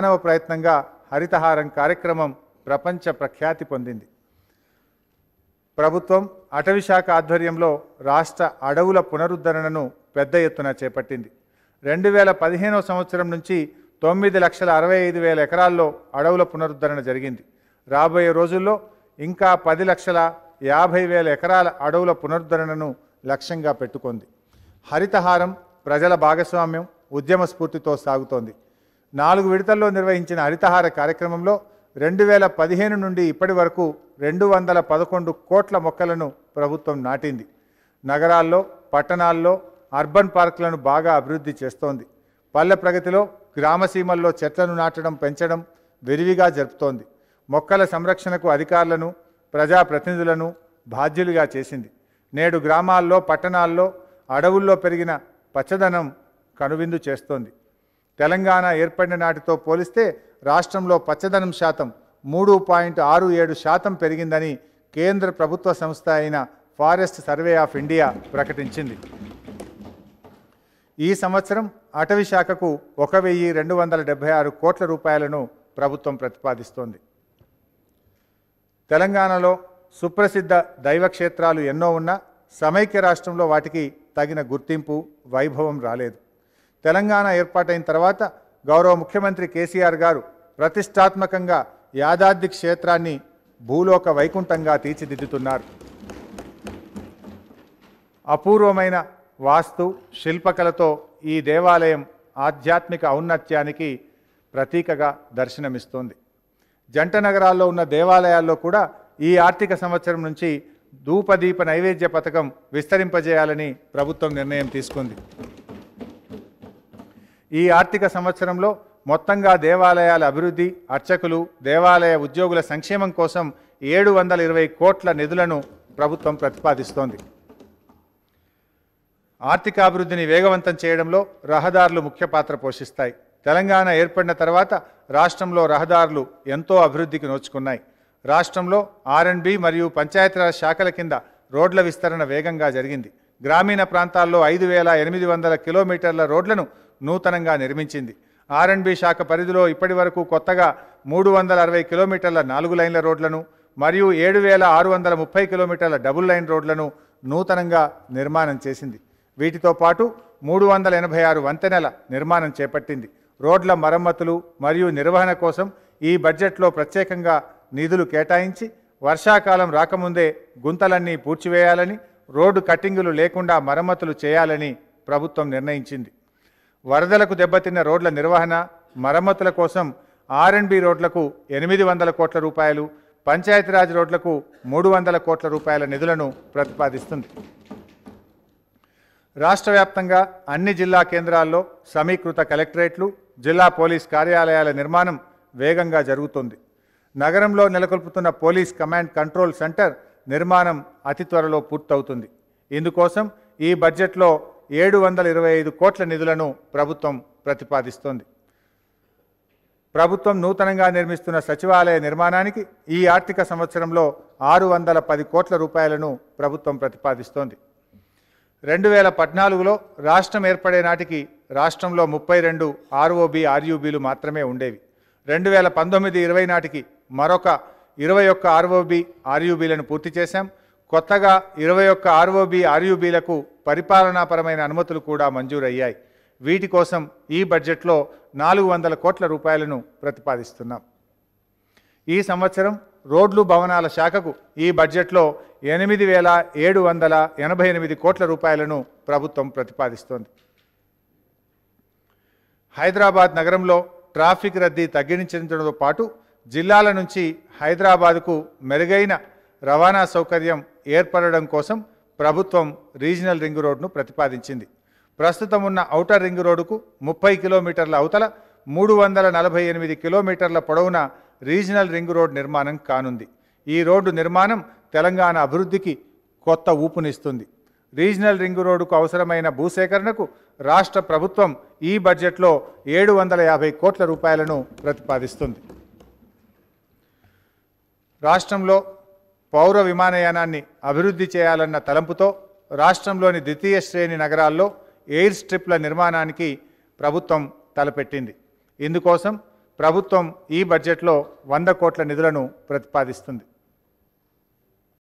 మానవ ప్రయత్నంగా హరితహారం కార్యక్రమం ప్రపంచ ప్రఖ్యాతి పొందింది ప్రభుత్వం అటవీశాఖ ఆధ్వర్యంలో రాష్ట్ర అడవుల పునరుద్ధరణను పెద్ద ఎత్తున చేపట్టింది రెండు వేల పదిహేనవ సంవత్సరం నుంచి తొమ్మిది లక్షల అరవై ఐదు వేల ఎకరాల్లో అడవుల పునరుద్ధరణ జరిగింది రాబోయే రోజుల్లో ఇంకా పది లక్షల యాభై వేల ఎకరాల అడవుల పునరుద్ధరణను లక్ష్యంగా పెట్టుకుంది హరితహారం ప్రజల భాగస్వామ్యం ఉద్యమ స్ఫూర్తితో సాగుతోంది నాలుగు విడతల్లో నిర్వహించిన హరితహార కార్యక్రమంలో రెండు వేల పదిహేను నుండి ఇప్పటి వరకు రెండు వందల పదకొండు కోట్ల మొక్కలను ప్రభుత్వం నాటింది నగరాల్లో పట్టణాల్లో అర్బన్ పార్కులను బాగా అభివృద్ధి చేస్తోంది పల్లె ప్రగతిలో గ్రామసీమల్లో చెట్లను నాటడం పెంచడం విరివిగా జరుపుతోంది మొక్కల సంరక్షణకు అధికారులను ప్రజాప్రతినిధులను బాధ్యులుగా చేసింది నేడు గ్రామాల్లో పట్టణాల్లో అడవుల్లో పెరిగిన పచ్చదనం కనువిందు చేస్తోంది తెలంగాణ ఏర్పడిన నాటితో పోలిస్తే రాష్ట్రంలో పచ్చదనం శాతం మూడు పాయింట్ ఆరు ఏడు శాతం పెరిగిందని కేంద్ర ప్రభుత్వ సంస్థ అయిన ఫారెస్ట్ సర్వే ఆఫ్ ఇండియా ప్రకటించింది ఈ సంవత్సరం అటవీ శాఖకు ఒక వెయ్యి రెండు వందల డెబ్బై ఆరు కోట్ల రూపాయలను ప్రభుత్వం ప్రతిపాదిస్తోంది తెలంగాణలో సుప్రసిద్ధ దైవక్షేత్రాలు ఎన్నో ఉన్నా సమైక్య రాష్ట్రంలో వాటికి తగిన గుర్తింపు వైభవం రాలేదు తెలంగాణ ఏర్పాటైన తర్వాత గౌరవ ముఖ్యమంత్రి కేసీఆర్ గారు ప్రతిష్టాత్మకంగా యాదాద్రి క్షేత్రాన్ని భూలోక వైకుంఠంగా తీర్చిదిద్దుతున్నారు అపూర్వమైన వాస్తు శిల్పకలతో ఈ దేవాలయం ఆధ్యాత్మిక ఔన్నత్యానికి ప్రతీకగా దర్శనమిస్తోంది జంట నగరాల్లో ఉన్న దేవాలయాల్లో కూడా ఈ ఆర్థిక సంవత్సరం నుంచి ధూపదీప నైవేద్య పథకం విస్తరింపజేయాలని ప్రభుత్వం నిర్ణయం తీసుకుంది ఈ ఆర్థిక సంవత్సరంలో మొత్తంగా దేవాలయాల అభివృద్ధి అర్చకులు దేవాలయ ఉద్యోగుల సంక్షేమం కోసం ఏడు వందల ఇరవై కోట్ల నిధులను ప్రభుత్వం ప్రతిపాదిస్తోంది ఆర్థికాభివృద్ధిని వేగవంతం చేయడంలో రహదారులు ముఖ్య పాత్ర పోషిస్తాయి తెలంగాణ ఏర్పడిన తర్వాత రాష్ట్రంలో రహదారులు ఎంతో అభివృద్ధికి నోచుకున్నాయి రాష్ట్రంలో ఆర్ఎండ్బి మరియు పంచాయతీరాజ్ శాఖల కింద రోడ్ల విస్తరణ వేగంగా జరిగింది గ్రామీణ ప్రాంతాల్లో ఐదు వేల ఎనిమిది వందల కిలోమీటర్ల రోడ్లను నూతనంగా నిర్మించింది ఆర్ఎండ్బి శాఖ పరిధిలో ఇప్పటి వరకు కొత్తగా మూడు వందల అరవై కిలోమీటర్ల నాలుగు లైన్ల రోడ్లను మరియు ఏడు వేల ఆరు వందల ముప్పై కిలోమీటర్ల డబుల్ లైన్ రోడ్లను నూతనంగా నిర్మాణం చేసింది వీటితో పాటు మూడు వందల ఎనభై ఆరు వంతెనల నిర్మాణం చేపట్టింది రోడ్ల మరమ్మతులు మరియు నిర్వహణ కోసం ఈ బడ్జెట్లో ప్రత్యేకంగా నిధులు కేటాయించి వర్షాకాలం రాకముందే గుంతలన్నీ పూడ్చివేయాలని రోడ్డు కట్టింగులు లేకుండా మరమ్మతులు చేయాలని ప్రభుత్వం నిర్ణయించింది వరదలకు దెబ్బతిన్న రోడ్ల నిర్వహణ మరమ్మతుల కోసం ఆర్ అండ్ బి రోడ్లకు ఎనిమిది వందల కోట్ల రూపాయలు పంచాయతీరాజ్ రోడ్లకు మూడు వందల కోట్ల రూపాయల నిధులను ప్రతిపాదిస్తుంది రాష్ట్ర వ్యాప్తంగా అన్ని జిల్లా కేంద్రాల్లో సమీకృత కలెక్టరేట్లు జిల్లా పోలీస్ కార్యాలయాల నిర్మాణం వేగంగా జరుగుతుంది నగరంలో నెలకొల్పుతున్న పోలీస్ కమాండ్ కంట్రోల్ సెంటర్ నిర్మాణం అతి త్వరలో పూర్తవుతుంది ఇందుకోసం ఈ బడ్జెట్లో ఏడు వందల ఇరవై ఐదు కోట్ల నిధులను ప్రభుత్వం ప్రతిపాదిస్తోంది ప్రభుత్వం నూతనంగా నిర్మిస్తున్న సచివాలయ నిర్మాణానికి ఈ ఆర్థిక సంవత్సరంలో ఆరు వందల పది కోట్ల రూపాయలను ప్రభుత్వం ప్రతిపాదిస్తోంది రెండు వేల పద్నాలుగులో రాష్ట్రం ఏర్పడే నాటికి రాష్ట్రంలో ముప్పై రెండు ఆర్ఓబి ఆర్యూబీలు మాత్రమే ఉండేవి రెండు వేల పంతొమ్మిది ఇరవై నాటికి మరొక ఇరవై ఒక్క ఆర్ఓబి ఆర్యూబీలను పూర్తి చేశాం కొత్తగా ఇరవై ఒక్క ఆర్ఓబి ఆర్యుబీలకు పరిపాలనాపరమైన అనుమతులు కూడా మంజూరయ్యాయి వీటి కోసం ఈ బడ్జెట్లో నాలుగు వందల కోట్ల రూపాయలను ప్రతిపాదిస్తున్నాం ఈ సంవత్సరం రోడ్లు భవనాల శాఖకు ఈ బడ్జెట్లో ఎనిమిది వేల ఏడు వందల ఎనభై ఎనిమిది కోట్ల రూపాయలను ప్రభుత్వం ప్రతిపాదిస్తోంది హైదరాబాద్ నగరంలో ట్రాఫిక్ రద్దీ తగ్గించడంతో పాటు జిల్లాల నుంచి హైదరాబాదుకు మెరుగైన రవాణా సౌకర్యం ఏర్పడడం కోసం ప్రభుత్వం రీజనల్ రింగ్ రోడ్ను ప్రతిపాదించింది ప్రస్తుతం ఉన్న ఔటర్ రింగ్ రోడ్డుకు ముప్పై కిలోమీటర్ల అవతల మూడు వందల నలభై ఎనిమిది కిలోమీటర్ల పొడవున రీజనల్ రింగ్ రోడ్ నిర్మాణం కానుంది ఈ రోడ్డు నిర్మాణం తెలంగాణ అభివృద్ధికి కొత్త ఊపునిస్తుంది రీజనల్ రింగ్ రోడ్డుకు అవసరమైన భూసేకరణకు రాష్ట్ర ప్రభుత్వం ఈ బడ్జెట్లో ఏడు వందల యాభై కోట్ల రూపాయలను ప్రతిపాదిస్తుంది రాష్ట్రంలో పౌర విమానయానాన్ని అభివృద్ధి చేయాలన్న తలంపుతో రాష్ట్రంలోని ద్వితీయ శ్రేణి నగరాల్లో ఎయిర్ స్ట్రిప్ల నిర్మాణానికి ప్రభుత్వం తలపెట్టింది ఇందుకోసం ప్రభుత్వం ఈ బడ్జెట్లో వంద కోట్ల నిధులను ప్రతిపాదిస్తుంది